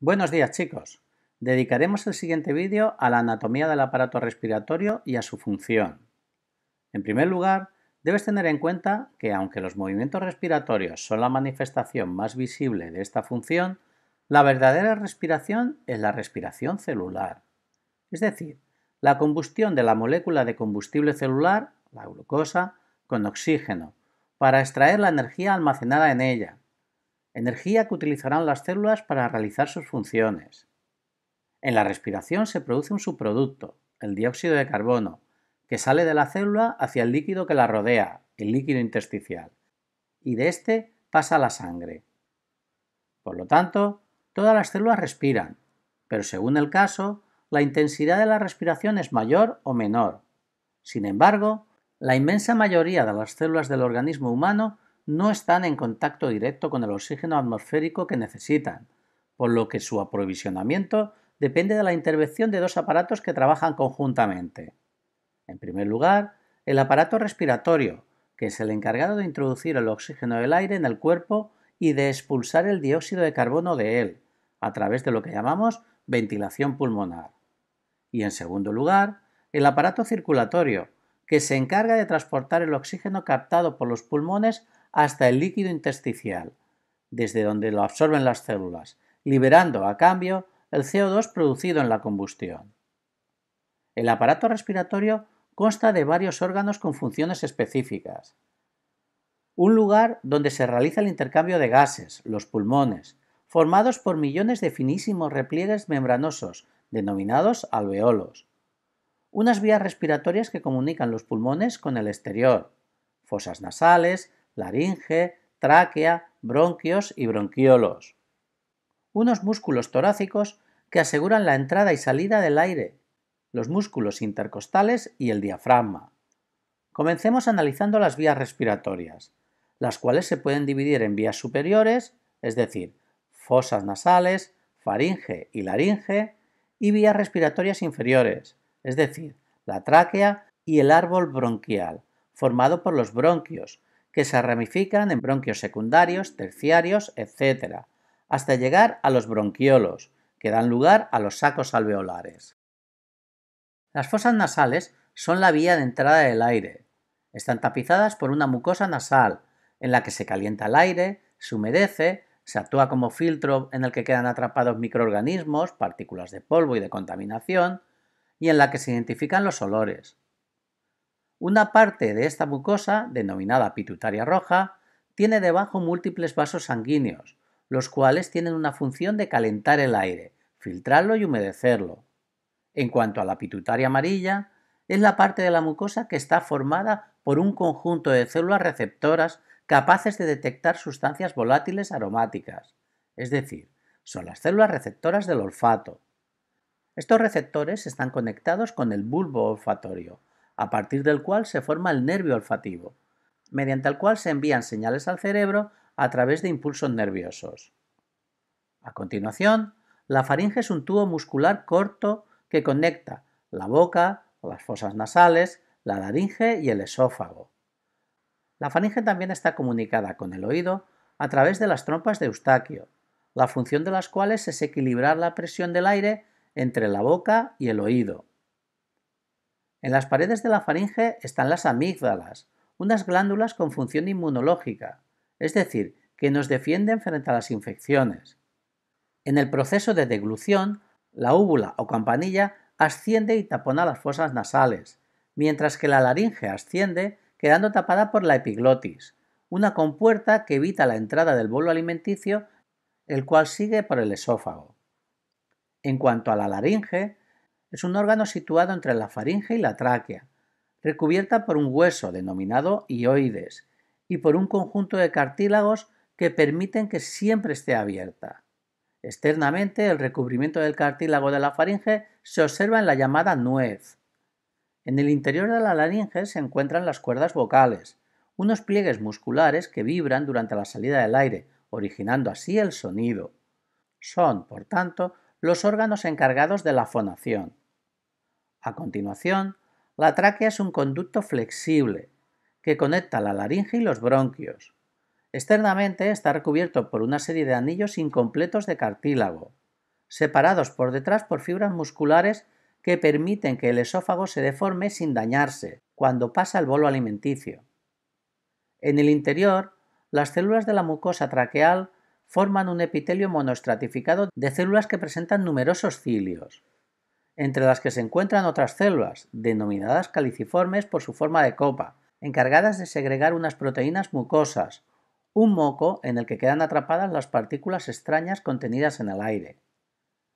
Buenos días chicos. Dedicaremos el siguiente vídeo a la anatomía del aparato respiratorio y a su función. En primer lugar, debes tener en cuenta que aunque los movimientos respiratorios son la manifestación más visible de esta función, la verdadera respiración es la respiración celular. Es decir, la combustión de la molécula de combustible celular, la glucosa, con oxígeno, para extraer la energía almacenada en ella, energía que utilizarán las células para realizar sus funciones. En la respiración se produce un subproducto, el dióxido de carbono, que sale de la célula hacia el líquido que la rodea, el líquido intersticial, y de este pasa a la sangre. Por lo tanto, todas las células respiran, pero según el caso, la intensidad de la respiración es mayor o menor. Sin embargo, la inmensa mayoría de las células del organismo humano no están en contacto directo con el oxígeno atmosférico que necesitan, por lo que su aprovisionamiento depende de la intervención de dos aparatos que trabajan conjuntamente. En primer lugar, el aparato respiratorio, que es el encargado de introducir el oxígeno del aire en el cuerpo y de expulsar el dióxido de carbono de él, a través de lo que llamamos ventilación pulmonar. Y en segundo lugar, el aparato circulatorio, que se encarga de transportar el oxígeno captado por los pulmones hasta el líquido intersticial, desde donde lo absorben las células, liberando a cambio el CO2 producido en la combustión. El aparato respiratorio consta de varios órganos con funciones específicas. Un lugar donde se realiza el intercambio de gases, los pulmones, formados por millones de finísimos repliegues membranosos, denominados alveolos. Unas vías respiratorias que comunican los pulmones con el exterior, fosas nasales, laringe, tráquea, bronquios y bronquiolos. Unos músculos torácicos que aseguran la entrada y salida del aire, los músculos intercostales y el diafragma. Comencemos analizando las vías respiratorias, las cuales se pueden dividir en vías superiores, es decir, fosas nasales, faringe y laringe, y vías respiratorias inferiores, es decir, la tráquea y el árbol bronquial, formado por los bronquios, que se ramifican en bronquios secundarios, terciarios, etc., hasta llegar a los bronquiolos, que dan lugar a los sacos alveolares. Las fosas nasales son la vía de entrada del aire. Están tapizadas por una mucosa nasal, en la que se calienta el aire, se humedece, se actúa como filtro en el que quedan atrapados microorganismos, partículas de polvo y de contaminación, y en la que se identifican los olores. Una parte de esta mucosa, denominada pituitaria roja, tiene debajo múltiples vasos sanguíneos, los cuales tienen una función de calentar el aire, filtrarlo y humedecerlo. En cuanto a la pituitaria amarilla, es la parte de la mucosa que está formada por un conjunto de células receptoras capaces de detectar sustancias volátiles aromáticas, es decir, son las células receptoras del olfato. Estos receptores están conectados con el bulbo olfatorio, a partir del cual se forma el nervio olfativo, mediante el cual se envían señales al cerebro a través de impulsos nerviosos. A continuación, la faringe es un tubo muscular corto que conecta la boca, las fosas nasales, la laringe y el esófago. La faringe también está comunicada con el oído a través de las trompas de Eustaquio, la función de las cuales es equilibrar la presión del aire entre la boca y el oído. En las paredes de la faringe están las amígdalas, unas glándulas con función inmunológica, es decir, que nos defienden frente a las infecciones. En el proceso de deglución, la úvula o campanilla asciende y tapona las fosas nasales, mientras que la laringe asciende quedando tapada por la epiglotis, una compuerta que evita la entrada del bolo alimenticio, el cual sigue por el esófago. En cuanto a la laringe, es un órgano situado entre la faringe y la tráquea, recubierta por un hueso denominado ioides y por un conjunto de cartílagos que permiten que siempre esté abierta. Externamente, el recubrimiento del cartílago de la faringe se observa en la llamada nuez. En el interior de la laringe se encuentran las cuerdas vocales, unos pliegues musculares que vibran durante la salida del aire, originando así el sonido. Son, por tanto, los órganos encargados de la fonación. A continuación, la tráquea es un conducto flexible que conecta la laringe y los bronquios. Externamente está recubierto por una serie de anillos incompletos de cartílago, separados por detrás por fibras musculares que permiten que el esófago se deforme sin dañarse cuando pasa el bolo alimenticio. En el interior, las células de la mucosa traqueal forman un epitelio monoestratificado de células que presentan numerosos cilios, entre las que se encuentran otras células, denominadas caliciformes por su forma de copa, encargadas de segregar unas proteínas mucosas, un moco en el que quedan atrapadas las partículas extrañas contenidas en el aire.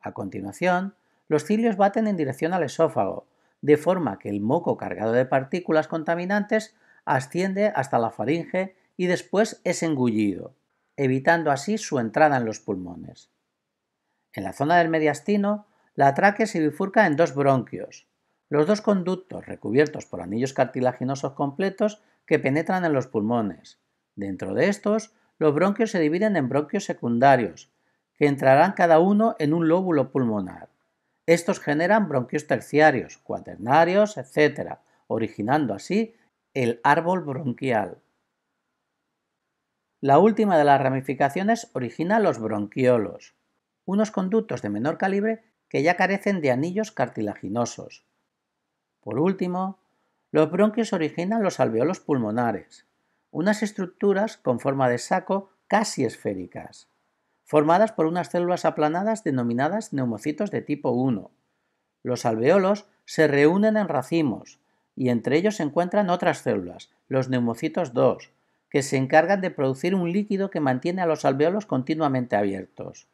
A continuación, los cilios baten en dirección al esófago, de forma que el moco cargado de partículas contaminantes asciende hasta la faringe y después es engullido evitando así su entrada en los pulmones. En la zona del mediastino, la tráquea se bifurca en dos bronquios, los dos conductos recubiertos por anillos cartilaginosos completos que penetran en los pulmones. Dentro de estos, los bronquios se dividen en bronquios secundarios, que entrarán cada uno en un lóbulo pulmonar. Estos generan bronquios terciarios, cuaternarios, etc., originando así el árbol bronquial. La última de las ramificaciones origina los bronquiolos, unos conductos de menor calibre que ya carecen de anillos cartilaginosos. Por último, los bronquios originan los alveolos pulmonares, unas estructuras con forma de saco casi esféricas, formadas por unas células aplanadas denominadas neumocitos de tipo 1. Los alveolos se reúnen en racimos y entre ellos se encuentran otras células, los neumocitos 2, que se encargan de producir un líquido que mantiene a los alveolos continuamente abiertos.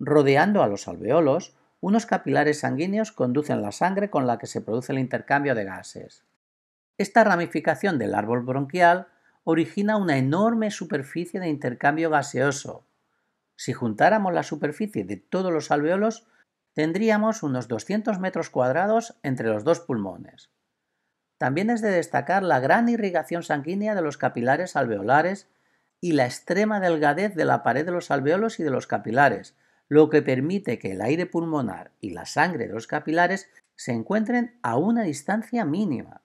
Rodeando a los alveolos, unos capilares sanguíneos conducen la sangre con la que se produce el intercambio de gases. Esta ramificación del árbol bronquial origina una enorme superficie de intercambio gaseoso. Si juntáramos la superficie de todos los alveolos, tendríamos unos 200 metros cuadrados entre los dos pulmones. También es de destacar la gran irrigación sanguínea de los capilares alveolares y la extrema delgadez de la pared de los alveolos y de los capilares, lo que permite que el aire pulmonar y la sangre de los capilares se encuentren a una distancia mínima.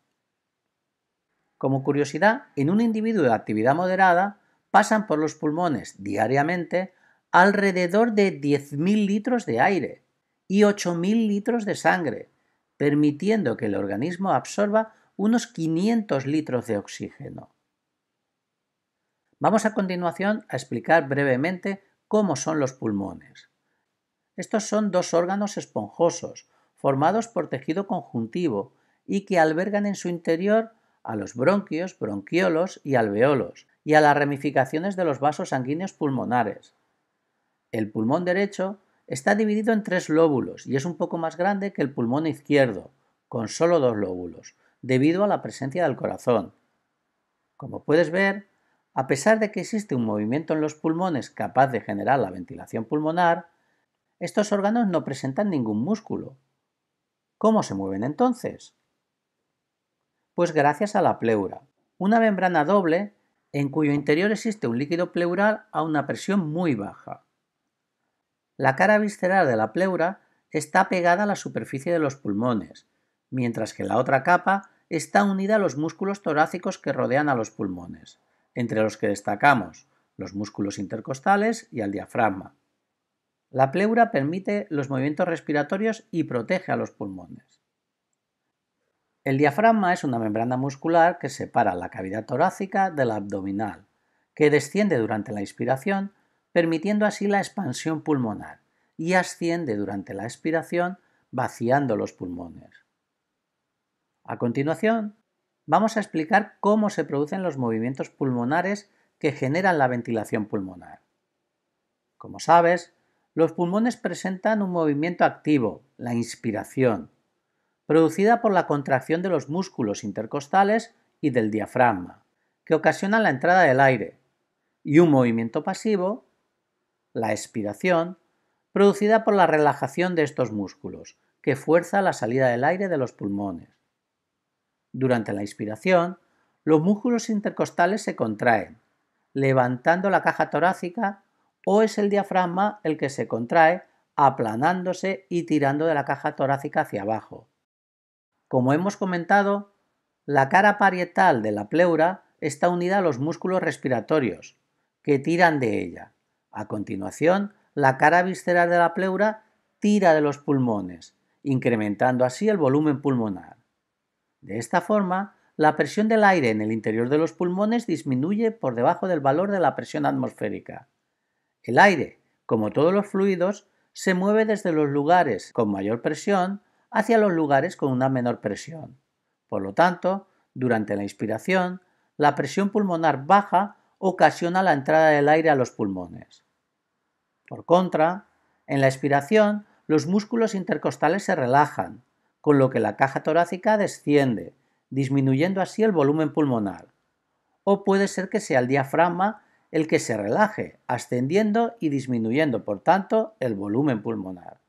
Como curiosidad, en un individuo de actividad moderada pasan por los pulmones diariamente alrededor de 10.000 litros de aire y 8.000 litros de sangre, permitiendo que el organismo absorba unos 500 litros de oxígeno. Vamos a continuación a explicar brevemente cómo son los pulmones. Estos son dos órganos esponjosos, formados por tejido conjuntivo y que albergan en su interior a los bronquios, bronquiolos y alveolos, y a las ramificaciones de los vasos sanguíneos pulmonares. El pulmón derecho está dividido en tres lóbulos y es un poco más grande que el pulmón izquierdo, con solo dos lóbulos, debido a la presencia del corazón. Como puedes ver, a pesar de que existe un movimiento en los pulmones capaz de generar la ventilación pulmonar, estos órganos no presentan ningún músculo. ¿Cómo se mueven entonces? Pues gracias a la pleura, una membrana doble en cuyo interior existe un líquido pleural a una presión muy baja. La cara visceral de la pleura está pegada a la superficie de los pulmones, mientras que la otra capa está unida a los músculos torácicos que rodean a los pulmones, entre los que destacamos los músculos intercostales y al diafragma. La pleura permite los movimientos respiratorios y protege a los pulmones. El diafragma es una membrana muscular que separa la cavidad torácica de la abdominal, que desciende durante la inspiración, permitiendo así la expansión pulmonar, y asciende durante la expiración, vaciando los pulmones. A continuación, vamos a explicar cómo se producen los movimientos pulmonares que generan la ventilación pulmonar. Como sabes, los pulmones presentan un movimiento activo, la inspiración, producida por la contracción de los músculos intercostales y del diafragma, que ocasiona la entrada del aire, y un movimiento pasivo, la expiración, producida por la relajación de estos músculos, que fuerza la salida del aire de los pulmones. Durante la inspiración, los músculos intercostales se contraen, levantando la caja torácica o es el diafragma el que se contrae, aplanándose y tirando de la caja torácica hacia abajo. Como hemos comentado, la cara parietal de la pleura está unida a los músculos respiratorios, que tiran de ella. A continuación, la cara visceral de la pleura tira de los pulmones, incrementando así el volumen pulmonar. De esta forma, la presión del aire en el interior de los pulmones disminuye por debajo del valor de la presión atmosférica. El aire, como todos los fluidos, se mueve desde los lugares con mayor presión hacia los lugares con una menor presión. Por lo tanto, durante la inspiración, la presión pulmonar baja ocasiona la entrada del aire a los pulmones. Por contra, en la expiración, los músculos intercostales se relajan, con lo que la caja torácica desciende, disminuyendo así el volumen pulmonar. O puede ser que sea el diafragma el que se relaje, ascendiendo y disminuyendo, por tanto, el volumen pulmonar.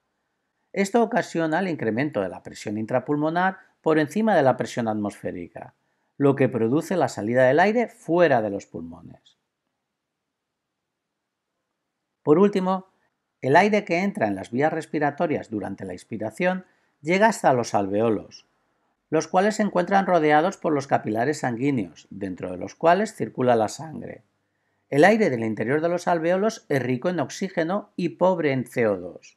Esto ocasiona el incremento de la presión intrapulmonar por encima de la presión atmosférica, lo que produce la salida del aire fuera de los pulmones. Por último, el aire que entra en las vías respiratorias durante la inspiración llega hasta los alveolos, los cuales se encuentran rodeados por los capilares sanguíneos, dentro de los cuales circula la sangre. El aire del interior de los alveolos es rico en oxígeno y pobre en CO2,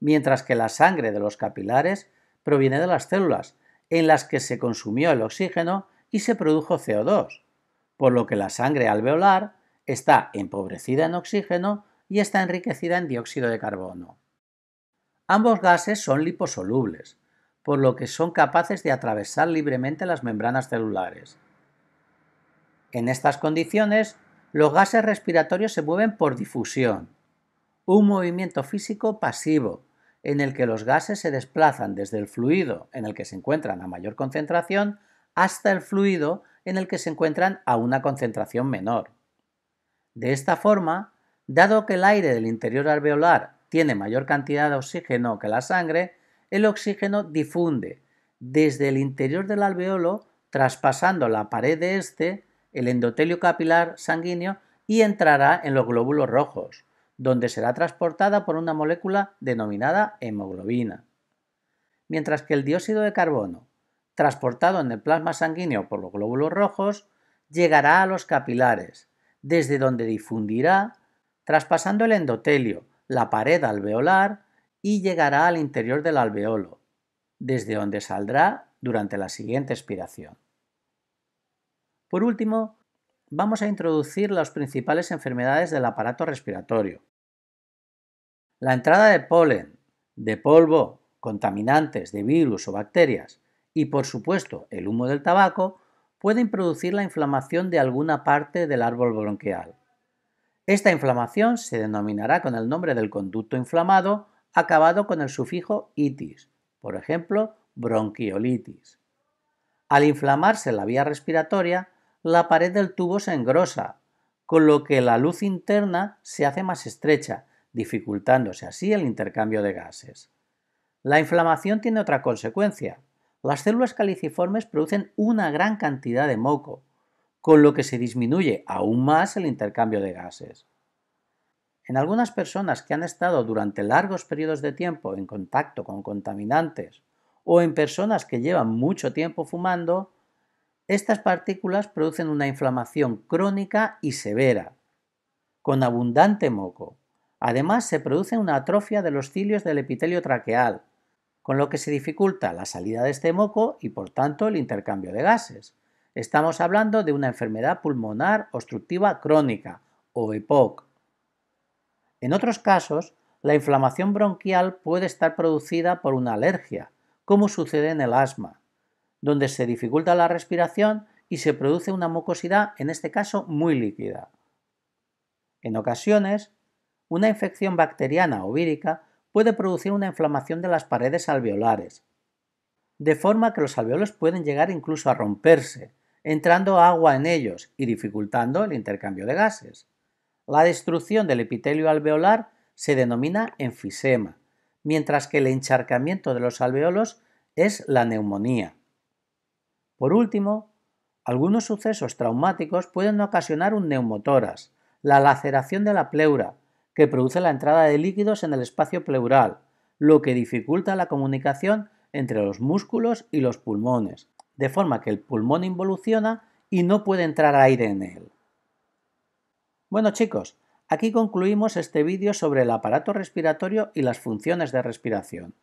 mientras que la sangre de los capilares proviene de las células, en las que se consumió el oxígeno y se produjo CO2, por lo que la sangre alveolar está empobrecida en oxígeno y está enriquecida en dióxido de carbono. Ambos gases son liposolubles, por lo que son capaces de atravesar libremente las membranas celulares. En estas condiciones, los gases respiratorios se mueven por difusión, un movimiento físico pasivo, en el que los gases se desplazan desde el fluido en el que se encuentran a mayor concentración hasta el fluido en el que se encuentran a una concentración menor. De esta forma, dado que el aire del interior alveolar tiene mayor cantidad de oxígeno que la sangre, el oxígeno difunde desde el interior del alveolo, traspasando la pared de este, el endotelio capilar sanguíneo, y entrará en los glóbulos rojos, donde será transportada por una molécula denominada hemoglobina. Mientras que el dióxido de carbono, transportado en el plasma sanguíneo por los glóbulos rojos, llegará a los capilares, desde donde difundirá, traspasando el endotelio, la pared alveolar y llegará al interior del alveolo, desde donde saldrá durante la siguiente expiración. Por último, vamos a introducir las principales enfermedades del aparato respiratorio. La entrada de polen, de polvo, contaminantes, de virus o bacterias y, por supuesto, el humo del tabaco pueden producir la inflamación de alguna parte del árbol bronquial. Esta inflamación se denominará con el nombre del conducto inflamado acabado con el sufijo itis, por ejemplo, bronquiolitis. Al inflamarse la vía respiratoria, la pared del tubo se engrosa, con lo que la luz interna se hace más estrecha, dificultándose así el intercambio de gases. La inflamación tiene otra consecuencia. Las células caliciformes producen una gran cantidad de moco, con lo que se disminuye aún más el intercambio de gases. En algunas personas que han estado durante largos periodos de tiempo en contacto con contaminantes o en personas que llevan mucho tiempo fumando, estas partículas producen una inflamación crónica y severa, con abundante moco. Además, se produce una atrofia de los cilios del epitelio traqueal, con lo que se dificulta la salida de este moco y por tanto el intercambio de gases. Estamos hablando de una enfermedad pulmonar obstructiva crónica o EPOC. En otros casos, la inflamación bronquial puede estar producida por una alergia, como sucede en el asma, donde se dificulta la respiración y se produce una mucosidad, en este caso muy líquida. En ocasiones, una infección bacteriana o vírica puede producir una inflamación de las paredes alveolares, de forma que los alveolos pueden llegar incluso a romperse, entrando agua en ellos y dificultando el intercambio de gases. La destrucción del epitelio alveolar se denomina enfisema, mientras que el encharcamiento de los alveolos es la neumonía. Por último, algunos sucesos traumáticos pueden ocasionar un neumotoras, la laceración de la pleura, que produce la entrada de líquidos en el espacio pleural, lo que dificulta la comunicación entre los músculos y los pulmones, de forma que el pulmón involuciona y no puede entrar aire en él. Bueno chicos, aquí concluimos este vídeo sobre el aparato respiratorio y las funciones de respiración.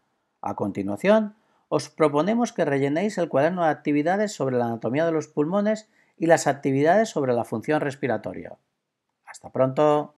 A continuación, os proponemos que rellenéis el cuaderno de actividades sobre la anatomía de los pulmones y las actividades sobre la función respiratoria. Hasta pronto.